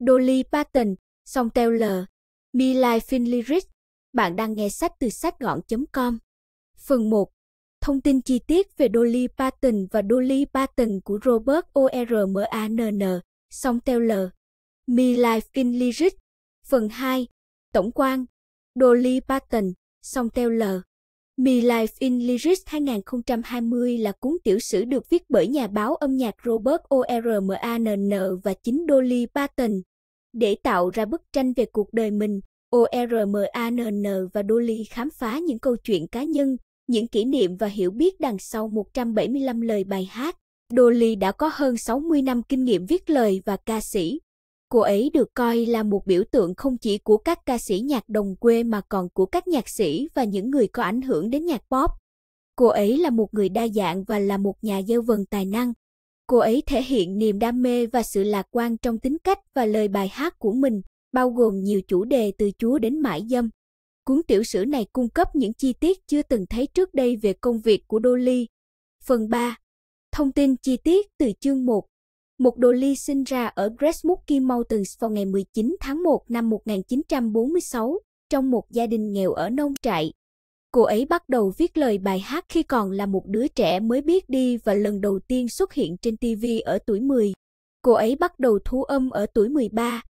Dolly Parton, Song Taylor, Milai Finley Bạn đang nghe sách từ sách gọn.com. Phần 1. Thông tin chi tiết về Dolly Parton và Dolly Parton của Robert O. R. M. A. N. N. Song Taylor, Milai Finley Phần 2. Tổng quan Dolly Parton, Song Taylor Me Life in Lyrics 2020 là cuốn tiểu sử được viết bởi nhà báo âm nhạc Robert Ormann và chính Dolly Parton. Để tạo ra bức tranh về cuộc đời mình, Ormann và Dolly khám phá những câu chuyện cá nhân, những kỷ niệm và hiểu biết đằng sau 175 lời bài hát. Dolly đã có hơn 60 năm kinh nghiệm viết lời và ca sĩ. Cô ấy được coi là một biểu tượng không chỉ của các ca sĩ nhạc đồng quê mà còn của các nhạc sĩ và những người có ảnh hưởng đến nhạc pop. Cô ấy là một người đa dạng và là một nhà gieo vần tài năng. Cô ấy thể hiện niềm đam mê và sự lạc quan trong tính cách và lời bài hát của mình, bao gồm nhiều chủ đề từ chúa đến mãi dâm. Cuốn tiểu sử này cung cấp những chi tiết chưa từng thấy trước đây về công việc của Dolly. Phần 3. Thông tin chi tiết từ chương 1 một đồ ly sinh ra ở Gresmookie Mountains vào ngày 19 tháng 1 năm 1946 trong một gia đình nghèo ở nông trại. Cô ấy bắt đầu viết lời bài hát khi còn là một đứa trẻ mới biết đi và lần đầu tiên xuất hiện trên TV ở tuổi 10. Cô ấy bắt đầu thu âm ở tuổi 13.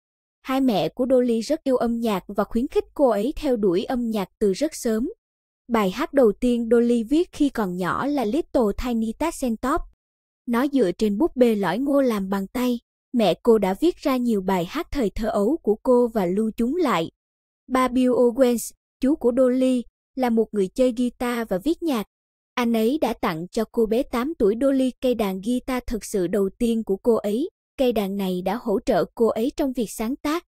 Hai mẹ của Dolly rất yêu âm nhạc và khuyến khích cô ấy theo đuổi âm nhạc từ rất sớm. Bài hát đầu tiên Dolly viết khi còn nhỏ là Little Tiny Tassentop nó dựa trên búp bê lõi ngô làm bằng tay, mẹ cô đã viết ra nhiều bài hát thời thơ ấu của cô và lưu chúng lại. Ba Bill Owens, chú của Dolly, là một người chơi guitar và viết nhạc. Anh ấy đã tặng cho cô bé 8 tuổi Dolly cây đàn guitar thực sự đầu tiên của cô ấy. Cây đàn này đã hỗ trợ cô ấy trong việc sáng tác.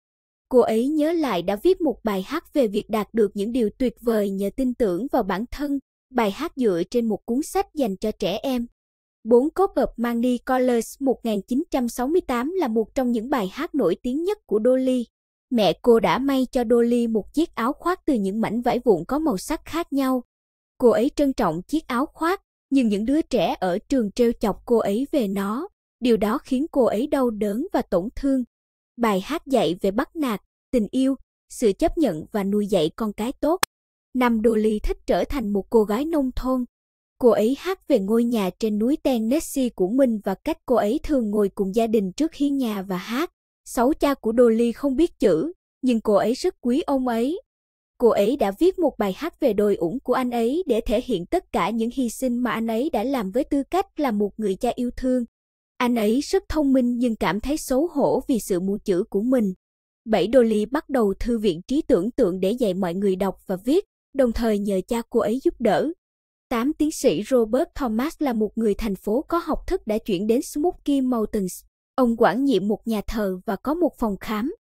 Cô ấy nhớ lại đã viết một bài hát về việc đạt được những điều tuyệt vời nhờ tin tưởng vào bản thân. Bài hát dựa trên một cuốn sách dành cho trẻ em bốn cốt of Money Colors 1968 là một trong những bài hát nổi tiếng nhất của Dolly. Mẹ cô đã may cho Dolly một chiếc áo khoác từ những mảnh vải vụn có màu sắc khác nhau. Cô ấy trân trọng chiếc áo khoác, nhưng những đứa trẻ ở trường trêu chọc cô ấy về nó. Điều đó khiến cô ấy đau đớn và tổn thương. Bài hát dạy về bắt nạt, tình yêu, sự chấp nhận và nuôi dạy con cái tốt. Năm Dolly thích trở thành một cô gái nông thôn, Cô ấy hát về ngôi nhà trên núi Tennessee của mình và cách cô ấy thường ngồi cùng gia đình trước hiên nhà và hát. Sáu cha của Dolly không biết chữ, nhưng cô ấy rất quý ông ấy. Cô ấy đã viết một bài hát về đồi ủng của anh ấy để thể hiện tất cả những hy sinh mà anh ấy đã làm với tư cách là một người cha yêu thương. Anh ấy rất thông minh nhưng cảm thấy xấu hổ vì sự mù chữ của mình. Bảy Dolly bắt đầu thư viện trí tưởng tượng để dạy mọi người đọc và viết, đồng thời nhờ cha cô ấy giúp đỡ. 8. Tiến sĩ Robert Thomas là một người thành phố có học thức đã chuyển đến Smoky Mountains. Ông quản nhiệm một nhà thờ và có một phòng khám.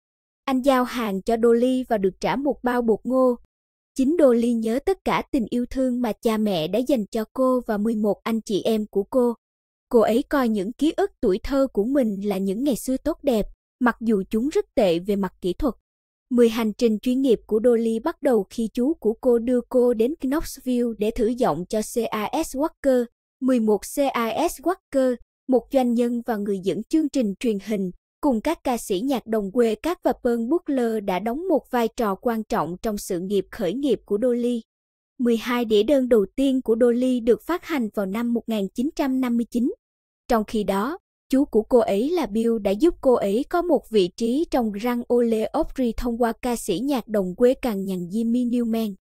Anh giao hàng cho Dolly và được trả một bao bột ngô. Chính Dolly nhớ tất cả tình yêu thương mà cha mẹ đã dành cho cô và 11 anh chị em của cô. Cô ấy coi những ký ức tuổi thơ của mình là những ngày xưa tốt đẹp, mặc dù chúng rất tệ về mặt kỹ thuật. 10 hành trình chuyên nghiệp của Dolly bắt đầu khi chú của cô đưa cô đến Knoxville để thử giọng cho CAS Walker, 11 CAS Walker, một doanh nhân và người dẫn chương trình truyền hình, cùng các ca sĩ nhạc đồng quê các và Pearl Butler đã đóng một vai trò quan trọng trong sự nghiệp khởi nghiệp của Dolly. 12 đĩa đơn đầu tiên của Dolly được phát hành vào năm 1959. Trong khi đó, Chú của cô ấy là Bill đã giúp cô ấy có một vị trí trong răng Ole Opry thông qua ca sĩ nhạc đồng quê càng nhằn Jimmy Newman.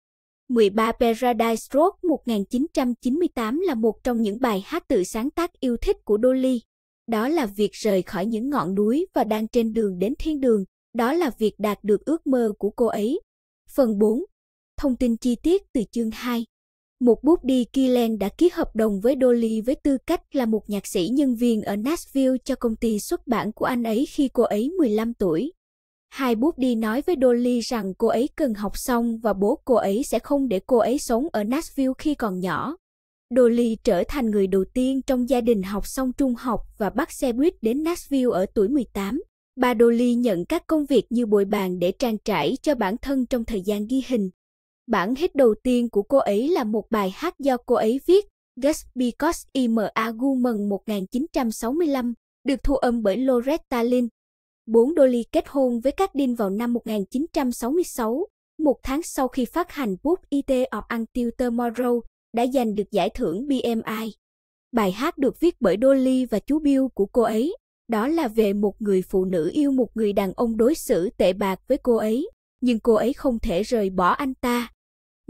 13 Paradise Road 1998 là một trong những bài hát tự sáng tác yêu thích của Dolly. Đó là việc rời khỏi những ngọn núi và đang trên đường đến thiên đường, đó là việc đạt được ước mơ của cô ấy. Phần 4. Thông tin chi tiết từ chương 2 một bút đi Killen đã ký hợp đồng với Dolly với tư cách là một nhạc sĩ nhân viên ở Nashville cho công ty xuất bản của anh ấy khi cô ấy 15 tuổi. Hai bút đi nói với Dolly rằng cô ấy cần học xong và bố cô ấy sẽ không để cô ấy sống ở Nashville khi còn nhỏ. Dolly trở thành người đầu tiên trong gia đình học xong trung học và bắt xe buýt đến Nashville ở tuổi 18. Bà Dolly nhận các công việc như bồi bàn để trang trải cho bản thân trong thời gian ghi hình. Bản hit đầu tiên của cô ấy là một bài hát do cô ấy viết, Just Because I'm a Woman 1965, được thu âm bởi Loretta Lynn. Bốn Dolly kết hôn với các Dean vào năm 1966, một tháng sau khi phát hành Book It of Until Tomorrow đã giành được giải thưởng BMI. Bài hát được viết bởi Dolly và chú Bill của cô ấy, đó là về một người phụ nữ yêu một người đàn ông đối xử tệ bạc với cô ấy, nhưng cô ấy không thể rời bỏ anh ta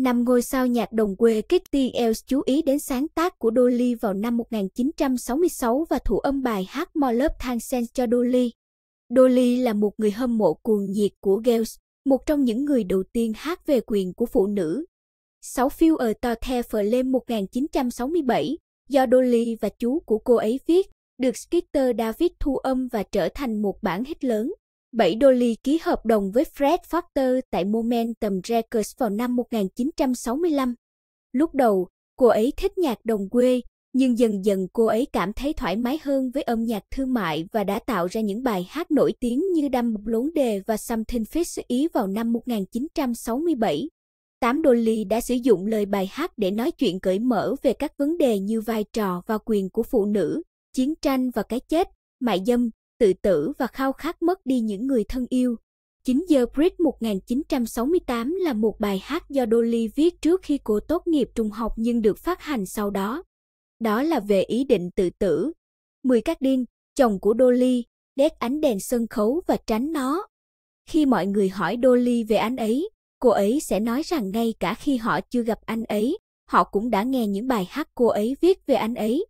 năm ngôi sao nhạc đồng quê Kitty Els chú ý đến sáng tác của Dolly vào năm 1966 và thủ âm bài hát More Love Than cho Dolly. Dolly là một người hâm mộ cuồng nhiệt của Gales, một trong những người đầu tiên hát về quyền của phụ nữ. Sáu phiêu ở To The Flame 1967, do Dolly và chú của cô ấy viết, được Skeeter David thu âm và trở thành một bản hit lớn. 7 đô ly ký hợp đồng với Fred Foster tại Momentum Records vào năm 1965. Lúc đầu, cô ấy thích nhạc đồng quê, nhưng dần dần cô ấy cảm thấy thoải mái hơn với âm nhạc thương mại và đã tạo ra những bài hát nổi tiếng như Đâm Lốn Đề và Something Fish Ý vào năm 1967. Tám đô ly đã sử dụng lời bài hát để nói chuyện cởi mở về các vấn đề như vai trò và quyền của phụ nữ, chiến tranh và cái chết, mại dâm, tự tử và khao khát mất đi những người thân yêu. 9 giờ Brit 1968 là một bài hát do Dolly viết trước khi cô tốt nghiệp trung học nhưng được phát hành sau đó. Đó là về ý định tự tử. Mười Cát Điên, chồng của Dolly, đét ánh đèn sân khấu và tránh nó. Khi mọi người hỏi Dolly về anh ấy, cô ấy sẽ nói rằng ngay cả khi họ chưa gặp anh ấy, họ cũng đã nghe những bài hát cô ấy viết về anh ấy.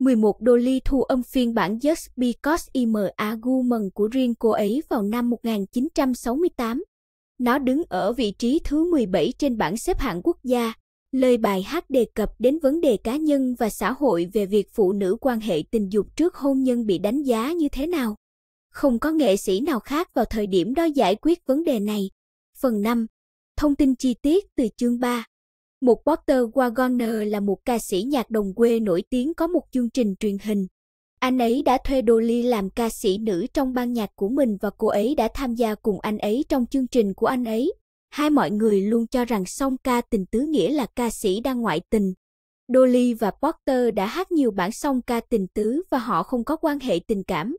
11 đô ly thu âm phiên bản Just Because I'm a Woman của riêng cô ấy vào năm 1968. Nó đứng ở vị trí thứ 17 trên bảng xếp hạng quốc gia. Lời bài hát đề cập đến vấn đề cá nhân và xã hội về việc phụ nữ quan hệ tình dục trước hôn nhân bị đánh giá như thế nào. Không có nghệ sĩ nào khác vào thời điểm đó giải quyết vấn đề này. Phần 5. Thông tin chi tiết từ chương 3. Một Porter Wagoner là một ca sĩ nhạc đồng quê nổi tiếng có một chương trình truyền hình. Anh ấy đã thuê Dolly làm ca sĩ nữ trong ban nhạc của mình và cô ấy đã tham gia cùng anh ấy trong chương trình của anh ấy. Hai mọi người luôn cho rằng song ca tình tứ nghĩa là ca sĩ đang ngoại tình. Dolly và Porter đã hát nhiều bản song ca tình tứ và họ không có quan hệ tình cảm.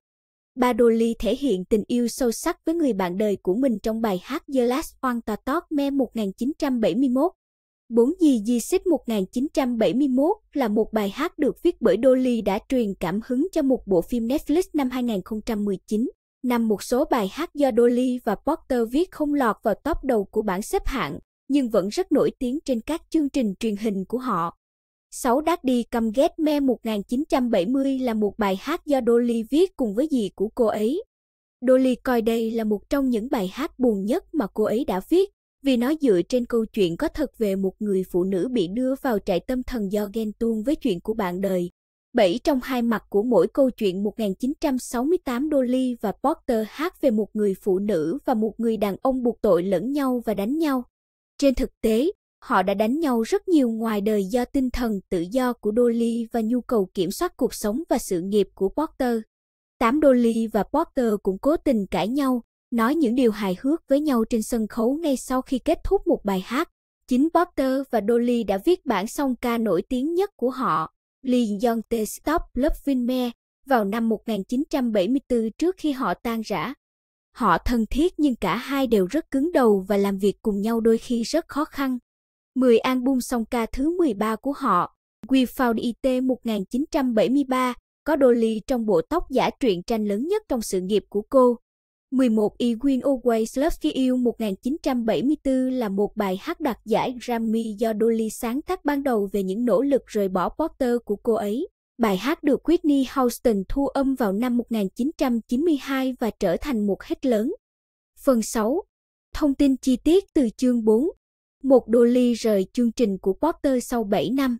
Ba Dolly thể hiện tình yêu sâu sắc với người bạn đời của mình trong bài hát The Last One To Me 1971. Bốn dì dì xếp 1971 là một bài hát được viết bởi Dolly đã truyền cảm hứng cho một bộ phim Netflix năm 2019. Năm một số bài hát do Dolly và Porter viết không lọt vào top đầu của bảng xếp hạng, nhưng vẫn rất nổi tiếng trên các chương trình truyền hình của họ. 6 đi Come ghét Me 1970 là một bài hát do Dolly viết cùng với dì của cô ấy. Dolly coi đây là một trong những bài hát buồn nhất mà cô ấy đã viết, vì nó dựa trên câu chuyện có thật về một người phụ nữ bị đưa vào trại tâm thần do ghen tuông với chuyện của bạn đời. Bảy trong hai mặt của mỗi câu chuyện 1968 Dolly và Porter hát về một người phụ nữ và một người đàn ông buộc tội lẫn nhau và đánh nhau. Trên thực tế, họ đã đánh nhau rất nhiều ngoài đời do tinh thần tự do của Dolly và nhu cầu kiểm soát cuộc sống và sự nghiệp của Porter. Tám Dolly và Porter cũng cố tình cãi nhau, nói những điều hài hước với nhau trên sân khấu ngay sau khi kết thúc một bài hát. Chính Porter và Dolly đã viết bản song ca nổi tiếng nhất của họ, Lion Te Stop Loving Me, vào năm 1974 trước khi họ tan rã. Họ thân thiết nhưng cả hai đều rất cứng đầu và làm việc cùng nhau đôi khi rất khó khăn. 10 album song ca thứ 13 của họ, We Found It 1973, có Dolly trong bộ tóc giả truyện tranh lớn nhất trong sự nghiệp của cô. 11 queen Always Loves Khi Yêu 1974 là một bài hát đoạt giải Grammy do Dolly sáng tác ban đầu về những nỗ lực rời bỏ porter của cô ấy. Bài hát được Whitney Houston thu âm vào năm 1992 và trở thành một hit lớn. Phần 6. Thông tin chi tiết từ chương 4. Một Dolly rời chương trình của porter sau 7 năm.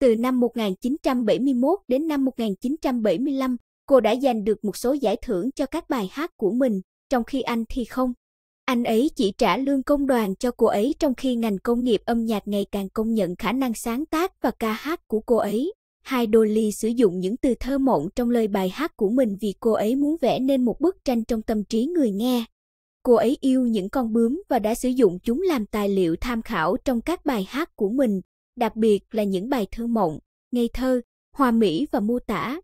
Từ năm 1971 đến năm 1975, cô đã giành được một số giải thưởng cho các bài hát của mình, trong khi anh thì không. Anh ấy chỉ trả lương công đoàn cho cô ấy trong khi ngành công nghiệp âm nhạc ngày càng công nhận khả năng sáng tác và ca hát của cô ấy. Hai Dolly sử dụng những từ thơ mộng trong lời bài hát của mình vì cô ấy muốn vẽ nên một bức tranh trong tâm trí người nghe. Cô ấy yêu những con bướm và đã sử dụng chúng làm tài liệu tham khảo trong các bài hát của mình, đặc biệt là những bài thơ mộng, ngây thơ, hòa mỹ và mô tả.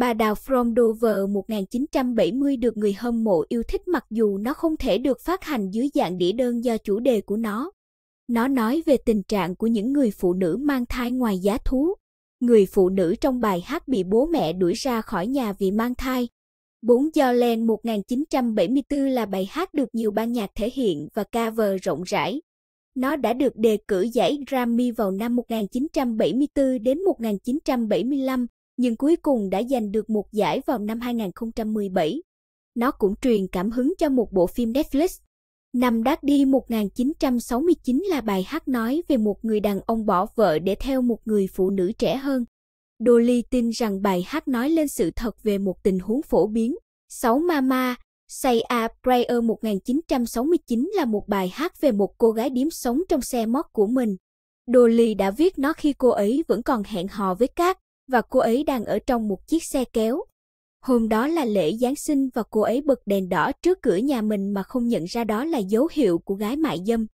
Bà đào From Dover 1970 được người hâm mộ yêu thích mặc dù nó không thể được phát hành dưới dạng đĩa đơn do chủ đề của nó. Nó nói về tình trạng của những người phụ nữ mang thai ngoài giá thú. Người phụ nữ trong bài hát bị bố mẹ đuổi ra khỏi nhà vì mang thai. Bốn do Len 1974 là bài hát được nhiều ban nhạc thể hiện và cover rộng rãi. Nó đã được đề cử giải Grammy vào năm 1974 đến 1975 nhưng cuối cùng đã giành được một giải vào năm 2017. Nó cũng truyền cảm hứng cho một bộ phim Netflix. Năm Đát Đi 1969 là bài hát nói về một người đàn ông bỏ vợ để theo một người phụ nữ trẻ hơn. Dolly tin rằng bài hát nói lên sự thật về một tình huống phổ biến. Sáu Mama, Say A Prayer 1969 là một bài hát về một cô gái điếm sống trong xe mót của mình. Dolly đã viết nó khi cô ấy vẫn còn hẹn hò với các và cô ấy đang ở trong một chiếc xe kéo. Hôm đó là lễ Giáng sinh và cô ấy bật đèn đỏ trước cửa nhà mình mà không nhận ra đó là dấu hiệu của gái mại dâm.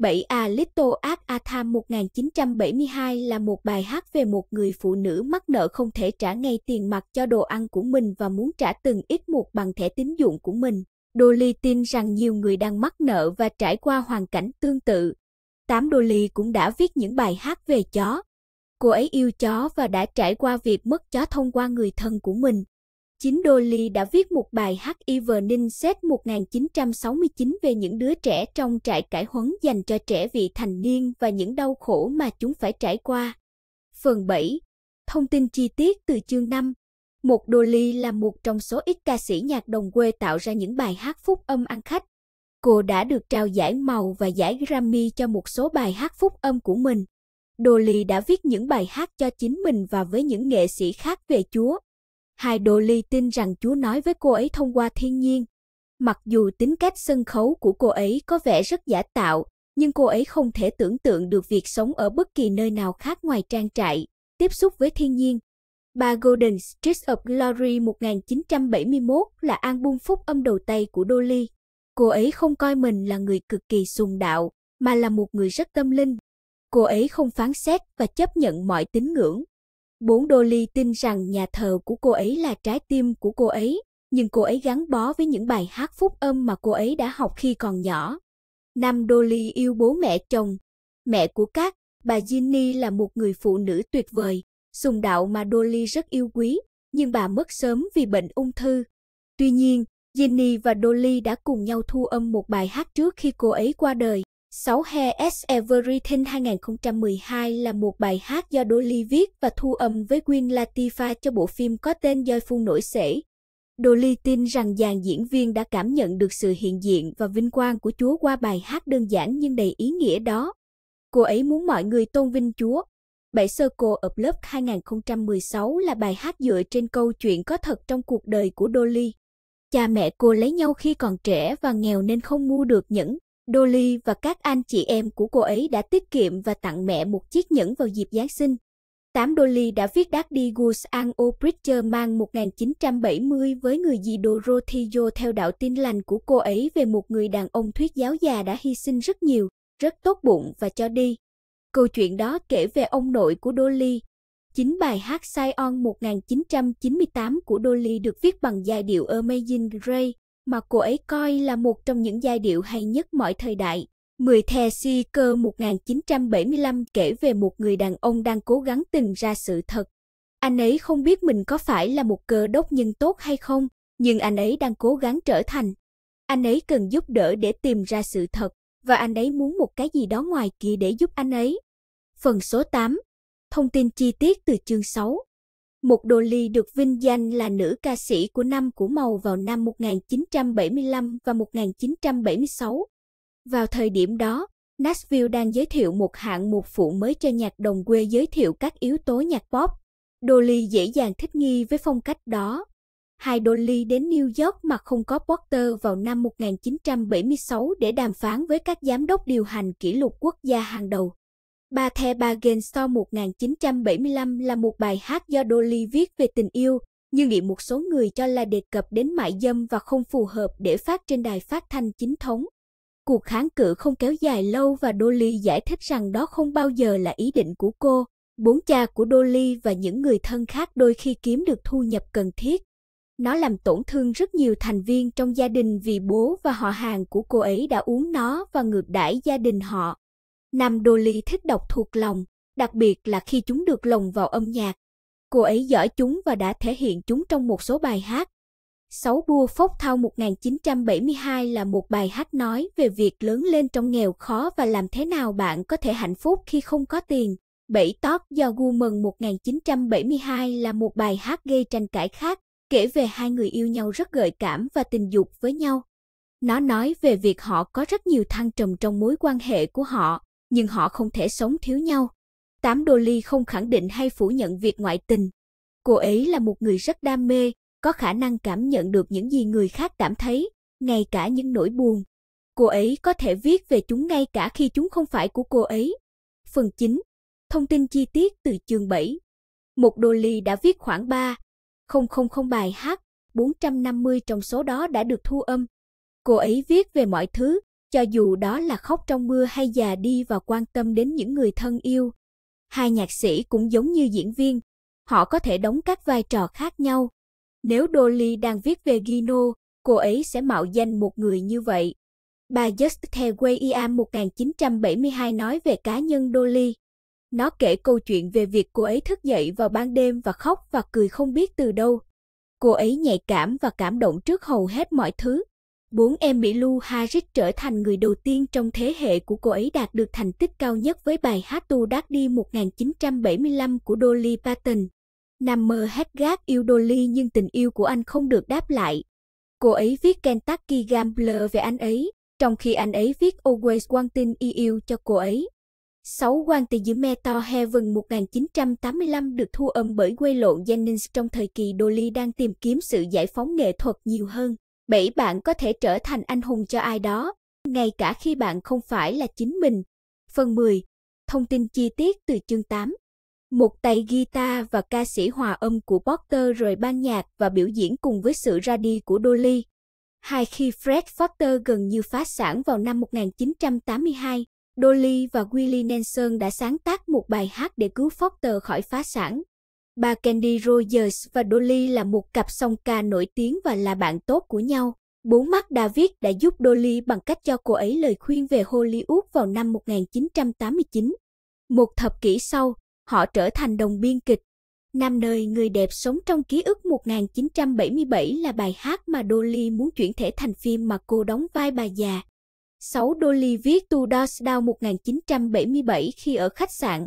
7A Little Art Atham 1972 là một bài hát về một người phụ nữ mắc nợ không thể trả ngay tiền mặt cho đồ ăn của mình và muốn trả từng ít một bằng thẻ tín dụng của mình. Dolly tin rằng nhiều người đang mắc nợ và trải qua hoàn cảnh tương tự. Tám Dolly cũng đã viết những bài hát về chó. Cô ấy yêu chó và đã trải qua việc mất chó thông qua người thân của mình. Chính Dolly đã viết một bài hát Evening Set 1969 về những đứa trẻ trong trại cải huấn dành cho trẻ vị thành niên và những đau khổ mà chúng phải trải qua. Phần 7. Thông tin chi tiết từ chương 5. Một Dolly là một trong số ít ca sĩ nhạc đồng quê tạo ra những bài hát phúc âm ăn khách. Cô đã được trao giải màu và giải Grammy cho một số bài hát phúc âm của mình. Dolly đã viết những bài hát cho chính mình và với những nghệ sĩ khác về Chúa. Hai Dolly tin rằng Chúa nói với cô ấy thông qua thiên nhiên. Mặc dù tính cách sân khấu của cô ấy có vẻ rất giả tạo, nhưng cô ấy không thể tưởng tượng được việc sống ở bất kỳ nơi nào khác ngoài trang trại, tiếp xúc với thiên nhiên. Ba Golden Streets of Glory 1971 là album phúc âm đầu tay của Dolly. Cô ấy không coi mình là người cực kỳ sùng đạo, mà là một người rất tâm linh cô ấy không phán xét và chấp nhận mọi tín ngưỡng. Bốn đô ly tin rằng nhà thờ của cô ấy là trái tim của cô ấy, nhưng cô ấy gắn bó với những bài hát phúc âm mà cô ấy đã học khi còn nhỏ. Năm đô ly yêu bố mẹ chồng. Mẹ của các, bà Ginny là một người phụ nữ tuyệt vời, sùng đạo mà đô ly rất yêu quý, nhưng bà mất sớm vì bệnh ung thư. Tuy nhiên, Ginny và Dolly đã cùng nhau thu âm một bài hát trước khi cô ấy qua đời. 6 Here's Everything 2012 là một bài hát do Dolly viết và thu âm với Queen Latifah cho bộ phim có tên Doi Phun Nổi Sể. Dolly tin rằng dàn diễn viên đã cảm nhận được sự hiện diện và vinh quang của Chúa qua bài hát đơn giản nhưng đầy ý nghĩa đó. Cô ấy muốn mọi người tôn vinh Chúa. Bảy sơ cô of lớp 2016 là bài hát dựa trên câu chuyện có thật trong cuộc đời của Dolly. Cha mẹ cô lấy nhau khi còn trẻ và nghèo nên không mua được những Dolly và các anh chị em của cô ấy đã tiết kiệm và tặng mẹ một chiếc nhẫn vào dịp Giáng sinh. Tám Dolly đã viết Daddy Guzan O. Bridger mang 1970 với người dì Dorotheo theo đạo tin lành của cô ấy về một người đàn ông thuyết giáo già đã hy sinh rất nhiều, rất tốt bụng và cho đi. Câu chuyện đó kể về ông nội của Dolly. Chính bài hát Sion 1998 của Dolly được viết bằng giai điệu Amazing Grace mà cô ấy coi là một trong những giai điệu hay nhất mọi thời đại. Mười the si cơ 1975 kể về một người đàn ông đang cố gắng tìm ra sự thật. Anh ấy không biết mình có phải là một cơ đốc nhân tốt hay không, nhưng anh ấy đang cố gắng trở thành. Anh ấy cần giúp đỡ để tìm ra sự thật, và anh ấy muốn một cái gì đó ngoài kia để giúp anh ấy. Phần số 8 Thông tin chi tiết từ chương 6 một đồ ly được vinh danh là nữ ca sĩ của năm của màu vào năm 1975 và 1976. Vào thời điểm đó, Nashville đang giới thiệu một hạng mục phụ mới cho nhạc đồng quê giới thiệu các yếu tố nhạc pop. Dolly dễ dàng thích nghi với phong cách đó. Hai Dolly đến New York mà không có Porter vào năm 1976 để đàm phán với các giám đốc điều hành kỷ lục quốc gia hàng đầu. Ba The gen so 1975 là một bài hát do Dolly viết về tình yêu, nhưng bị một số người cho là đề cập đến mại dâm và không phù hợp để phát trên đài phát thanh chính thống. Cuộc kháng cự không kéo dài lâu và Dolly giải thích rằng đó không bao giờ là ý định của cô. Bốn cha của Dolly và những người thân khác đôi khi kiếm được thu nhập cần thiết. Nó làm tổn thương rất nhiều thành viên trong gia đình vì bố và họ hàng của cô ấy đã uống nó và ngược đãi gia đình họ. Nam Đô Ly thích đọc thuộc lòng, đặc biệt là khi chúng được lồng vào âm nhạc. Cô ấy giỏi chúng và đã thể hiện chúng trong một số bài hát. Sáu bua phốc thao 1972 là một bài hát nói về việc lớn lên trong nghèo khó và làm thế nào bạn có thể hạnh phúc khi không có tiền. Bảy tót do Gu Mừng 1972 là một bài hát gây tranh cãi khác, kể về hai người yêu nhau rất gợi cảm và tình dục với nhau. Nó nói về việc họ có rất nhiều thăng trầm trong mối quan hệ của họ, nhưng họ không thể sống thiếu nhau. Tám đô ly không khẳng định hay phủ nhận việc ngoại tình. Cô ấy là một người rất đam mê, có khả năng cảm nhận được những gì người khác cảm thấy, ngay cả những nỗi buồn. Cô ấy có thể viết về chúng ngay cả khi chúng không phải của cô ấy. Phần 9. Thông tin chi tiết từ chương 7. Một đô ly đã viết khoảng 3 000 bài hát, 450 trong số đó đã được thu âm. Cô ấy viết về mọi thứ, cho dù đó là khóc trong mưa hay già đi và quan tâm đến những người thân yêu. Hai nhạc sĩ cũng giống như diễn viên, họ có thể đóng các vai trò khác nhau. Nếu Dolly đang viết về Gino, cô ấy sẽ mạo danh một người như vậy. Bà Just Hathaway Iam 1972 nói về cá nhân Dolly. Nó kể câu chuyện về việc cô ấy thức dậy vào ban đêm và khóc và cười không biết từ đâu. Cô ấy nhạy cảm và cảm động trước hầu hết mọi thứ, bốn em Mỹ Lu Harris trở thành người đầu tiên trong thế hệ của cô ấy đạt được thành tích cao nhất với bài hát Tu Đát Đi 1975 của Dolly Parton. Nam mơ hát gác yêu Dolly nhưng tình yêu của anh không được đáp lại. Cô ấy viết Kentucky Gambler về anh ấy, trong khi anh ấy viết Always Wanting y yêu cho cô ấy. Sáu quan Wanting giữa Metal Heaven 1985 được thu âm bởi quay lộn Jennings trong thời kỳ Dolly đang tìm kiếm sự giải phóng nghệ thuật nhiều hơn. Bảy bạn có thể trở thành anh hùng cho ai đó, ngay cả khi bạn không phải là chính mình. Phần 10. Thông tin chi tiết từ chương 8. Một tay guitar và ca sĩ hòa âm của Porter rồi ban nhạc và biểu diễn cùng với sự ra đi của Dolly. Hai khi Fred Foster gần như phá sản vào năm 1982, Dolly và Willie Nelson đã sáng tác một bài hát để cứu Foster khỏi phá sản. Bà Candy Rogers và Dolly là một cặp song ca nổi tiếng và là bạn tốt của nhau. Bố mắt David đã giúp Dolly bằng cách cho cô ấy lời khuyên về Hollywood vào năm 1989. Một thập kỷ sau, họ trở thành đồng biên kịch. Nam nơi người đẹp sống trong ký ức 1977 là bài hát mà Dolly muốn chuyển thể thành phim mà cô đóng vai bà già. 6 Dolly viết To Dust Down 1977 khi ở khách sạn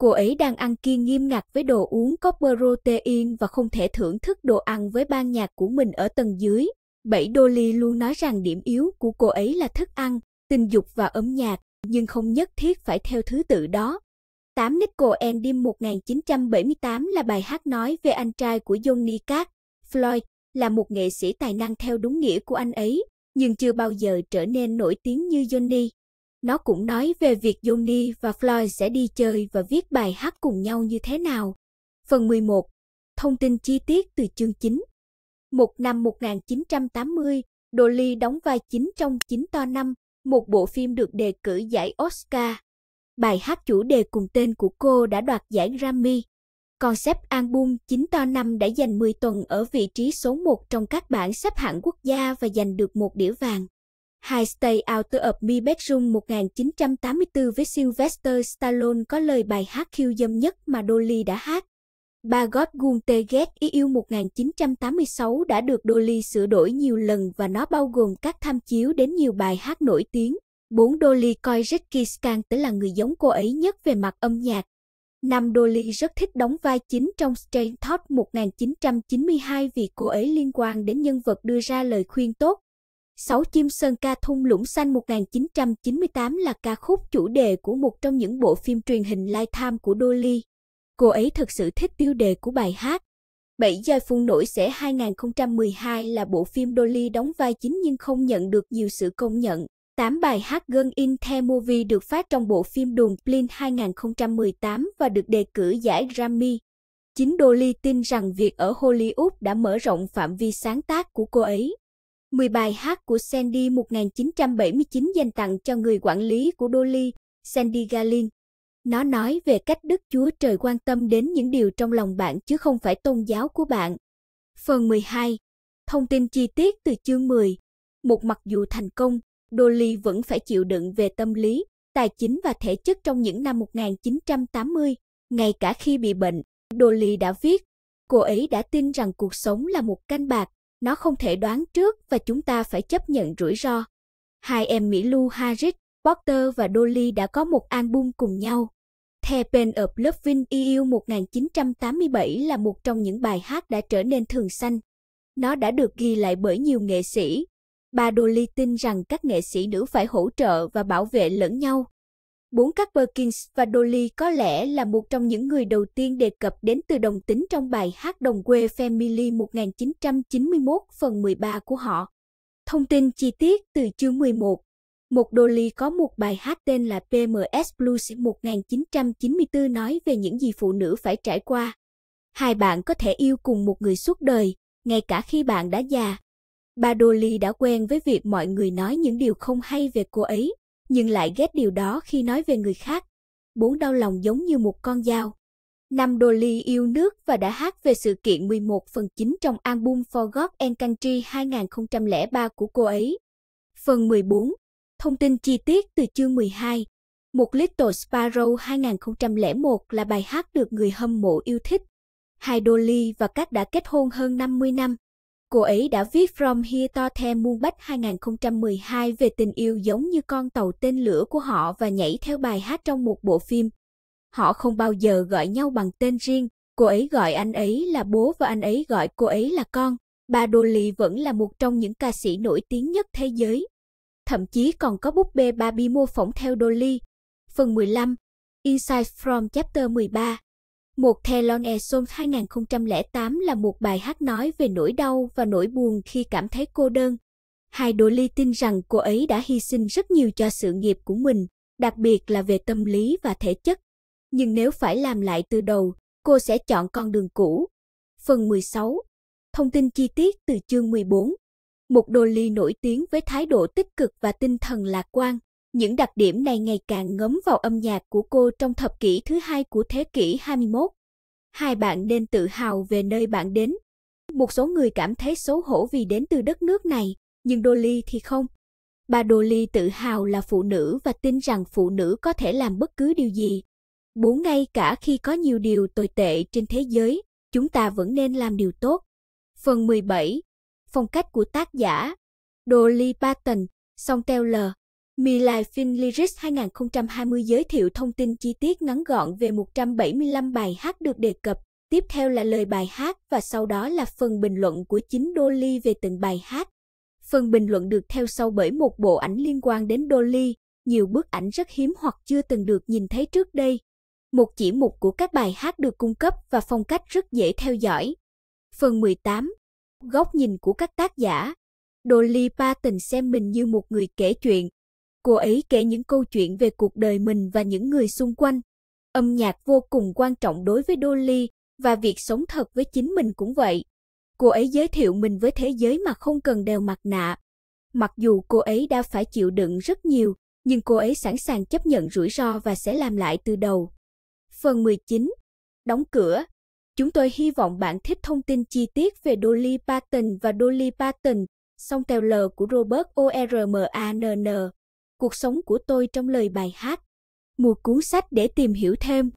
Cô ấy đang ăn kiêng nghiêm ngặt với đồ uống có protein và không thể thưởng thức đồ ăn với ban nhạc của mình ở tầng dưới. Bảy Dolly luôn nói rằng điểm yếu của cô ấy là thức ăn, tình dục và âm nhạc, nhưng không nhất thiết phải theo thứ tự đó. 8 Nicole Endim 1978 là bài hát nói về anh trai của Johnny Cash, Floyd, là một nghệ sĩ tài năng theo đúng nghĩa của anh ấy, nhưng chưa bao giờ trở nên nổi tiếng như Johnny. Nó cũng nói về việc Johnny và Floyd sẽ đi chơi và viết bài hát cùng nhau như thế nào. Phần 11. Thông tin chi tiết từ chương 9. Một năm 1980, Dolly đóng vai chính trong chính to năm một bộ phim được đề cử giải Oscar. Bài hát chủ đề cùng tên của cô đã đoạt giải Grammy. Concept album chính to năm đã giành 10 tuần ở vị trí số 1 trong các bảng xếp hạng quốc gia và giành được một đĩa vàng. Hai Stay Out of My Bedroom 1984 với Sylvester Stallone có lời bài hát khiêu dâm nhất mà Dolly đã hát. Ba God Gunte Get Yêu 1986 đã được Dolly sửa đổi nhiều lần và nó bao gồm các tham chiếu đến nhiều bài hát nổi tiếng. Bốn Dolly coi Ricky Scanter là người giống cô ấy nhất về mặt âm nhạc. Năm Dolly rất thích đóng vai chính trong Strange Thought 1992 vì cô ấy liên quan đến nhân vật đưa ra lời khuyên tốt Sáu chim sơn ca thung lũng xanh 1998 là ca khúc chủ đề của một trong những bộ phim truyền hình Lifetime của Dolly. Cô ấy thực sự thích tiêu đề của bài hát. Bảy giai phun nổi sẽ 2012 là bộ phim Dolly đóng vai chính nhưng không nhận được nhiều sự công nhận. Tám bài hát Girl in the Movie được phát trong bộ phim Đùn Plin 2018 và được đề cử giải Grammy. Chính Dolly tin rằng việc ở Hollywood đã mở rộng phạm vi sáng tác của cô ấy. 10 bài hát của Sandy 1979 dành tặng cho người quản lý của Dolly, Sandy Galin. Nó nói về cách Đức Chúa Trời quan tâm đến những điều trong lòng bạn chứ không phải tôn giáo của bạn. Phần 12. Thông tin chi tiết từ chương 10. Một mặc dù thành công, Dolly vẫn phải chịu đựng về tâm lý, tài chính và thể chất trong những năm 1980, ngay cả khi bị bệnh. Dolly đã viết, cô ấy đã tin rằng cuộc sống là một canh bạc, nó không thể đoán trước và chúng ta phải chấp nhận rủi ro. Hai em Mỹ Lu Harris, Potter và Dolly đã có một album cùng nhau. The Pain of Loving Yêu 1987 là một trong những bài hát đã trở nên thường xanh. Nó đã được ghi lại bởi nhiều nghệ sĩ. Bà Dolly tin rằng các nghệ sĩ nữ phải hỗ trợ và bảo vệ lẫn nhau. Bốn các Perkins và Dolly có lẽ là một trong những người đầu tiên đề cập đến từ đồng tính trong bài hát Đồng quê Family 1991 phần 13 của họ. Thông tin chi tiết từ chương 11. Một Dolly có một bài hát tên là PMS Blues 1994 nói về những gì phụ nữ phải trải qua. Hai bạn có thể yêu cùng một người suốt đời, ngay cả khi bạn đã già. Bà Dolly đã quen với việc mọi người nói những điều không hay về cô ấy nhưng lại ghét điều đó khi nói về người khác. Bốn đau lòng giống như một con dao. Năm Dolly yêu nước và đã hát về sự kiện 11 phần 9 trong album Forgot and Country 2003 của cô ấy. Phần 14. Thông tin chi tiết từ chương 12. Một Little Sparrow 2001 là bài hát được người hâm mộ yêu thích. Hai Dolly và các đã kết hôn hơn 50 năm. Cô ấy đã viết From Here To The Moon Bách 2012 về tình yêu giống như con tàu tên lửa của họ và nhảy theo bài hát trong một bộ phim. Họ không bao giờ gọi nhau bằng tên riêng, cô ấy gọi anh ấy là bố và anh ấy gọi cô ấy là con. Bà Dolly vẫn là một trong những ca sĩ nổi tiếng nhất thế giới. Thậm chí còn có búp bê Barbie mô phỏng theo Dolly. Phần 15 Inside from Chapter 13 một The Long E Song 2008 là một bài hát nói về nỗi đau và nỗi buồn khi cảm thấy cô đơn. Hai Đô Ly tin rằng cô ấy đã hy sinh rất nhiều cho sự nghiệp của mình, đặc biệt là về tâm lý và thể chất. Nhưng nếu phải làm lại từ đầu, cô sẽ chọn con đường cũ. Phần 16 Thông tin chi tiết từ chương 14 Một Đô Ly nổi tiếng với thái độ tích cực và tinh thần lạc quan. Những đặc điểm này ngày càng ngấm vào âm nhạc của cô trong thập kỷ thứ hai của thế kỷ 21. Hai bạn nên tự hào về nơi bạn đến. Một số người cảm thấy xấu hổ vì đến từ đất nước này, nhưng Dolly thì không. Bà Dolly tự hào là phụ nữ và tin rằng phụ nữ có thể làm bất cứ điều gì. Bố ngay cả khi có nhiều điều tồi tệ trên thế giới, chúng ta vẫn nên làm điều tốt. Phần 17. Phong cách của tác giả Dolly Parton, Song Taylor Mi Life Fin Lyrics 2020 giới thiệu thông tin chi tiết ngắn gọn về 175 bài hát được đề cập. Tiếp theo là lời bài hát và sau đó là phần bình luận của chính Dolly về từng bài hát. Phần bình luận được theo sau bởi một bộ ảnh liên quan đến Dolly, nhiều bức ảnh rất hiếm hoặc chưa từng được nhìn thấy trước đây. Một chỉ mục của các bài hát được cung cấp và phong cách rất dễ theo dõi. Phần 18. Góc nhìn của các tác giả Dolly Parton xem mình như một người kể chuyện, Cô ấy kể những câu chuyện về cuộc đời mình và những người xung quanh. Âm nhạc vô cùng quan trọng đối với Dolly và việc sống thật với chính mình cũng vậy. Cô ấy giới thiệu mình với thế giới mà không cần đeo mặt nạ. Mặc dù cô ấy đã phải chịu đựng rất nhiều, nhưng cô ấy sẵn sàng chấp nhận rủi ro và sẽ làm lại từ đầu. Phần 19. Đóng cửa. Chúng tôi hy vọng bạn thích thông tin chi tiết về Dolly Parton và Dolly Parton, song tèo L của Robert O. R. M. A. N. N cuộc sống của tôi trong lời bài hát. Mua cuốn sách để tìm hiểu thêm.